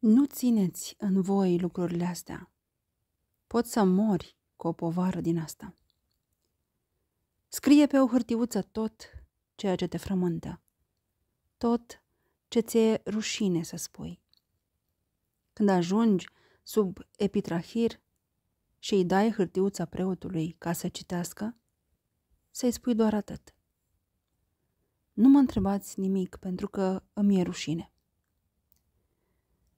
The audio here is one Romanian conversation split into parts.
Nu țineți în voi lucrurile astea. Poți să mori cu o povară din asta. Scrie pe o hârtiuță tot ceea ce te frământă, tot ce ți-e rușine să spui. Când ajungi sub epitrahir și îi dai hârtiuța preotului ca să citească, să-i spui doar atât. Nu mă întrebați nimic pentru că îmi e rușine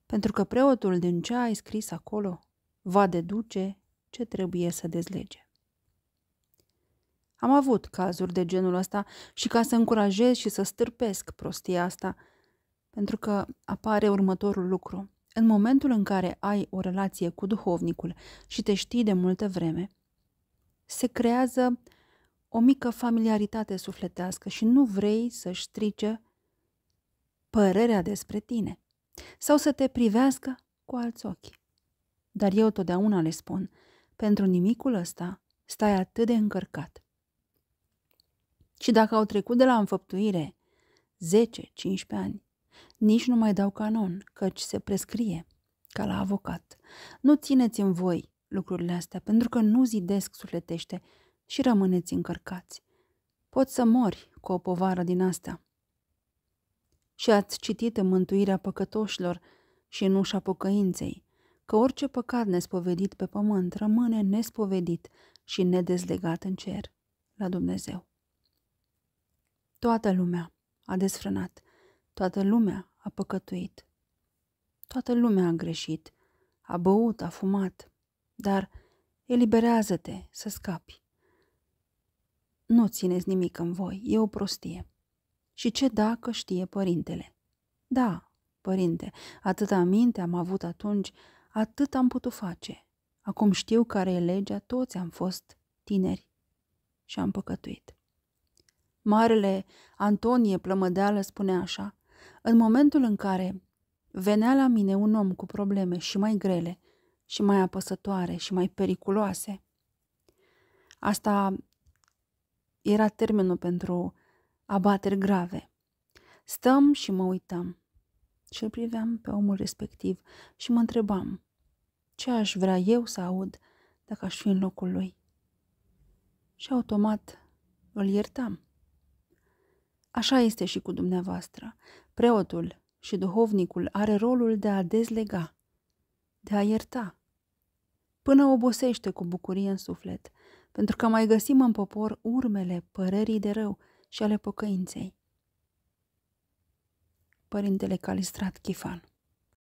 pentru că preotul din ce ai scris acolo va deduce ce trebuie să dezlege. Am avut cazuri de genul ăsta și ca să încurajez și să stârpesc prostia asta, pentru că apare următorul lucru. În momentul în care ai o relație cu duhovnicul și te știi de multă vreme, se creează o mică familiaritate sufletească și nu vrei să-și strice părerea despre tine sau să te privească cu alți ochi. Dar eu totdeauna le spun, pentru nimicul ăsta stai atât de încărcat. Și dacă au trecut de la înfăptuire 10-15 ani, nici nu mai dau canon, căci se prescrie, ca la avocat. Nu țineți în voi lucrurile astea, pentru că nu zidesc sufletește și rămâneți încărcați. Poți să mori cu o povară din asta, și ați citit în mântuirea păcătoșilor și în ușa pocăinței, că orice păcat nespovedit pe pământ rămâne nespovedit și nedezlegat în cer, la Dumnezeu. Toată lumea a desfrânat, toată lumea a păcătuit, toată lumea a greșit, a băut, a fumat, dar eliberează-te să scapi. Nu țineți nimic în voi, e o prostie. Și ce dacă știe părintele? Da, părinte, atâta minte am avut atunci, atât am putut face. Acum știu care e legea, toți am fost tineri și am păcătuit. Marele Antonie Plămădeală spune așa, în momentul în care venea la mine un om cu probleme și mai grele, și mai apăsătoare, și mai periculoase, asta era termenul pentru abateri grave. Stăm și mă uitam. Și îl priveam pe omul respectiv și mă întrebam ce aș vrea eu să aud dacă aș fi în locul lui. Și automat îl iertam. Așa este și cu dumneavoastră. Preotul și duhovnicul are rolul de a dezlega, de a ierta, până obosește cu bucurie în suflet, pentru că mai găsim în popor urmele părerii de rău – și ale pocăinței. Părintele Calistrat Chifan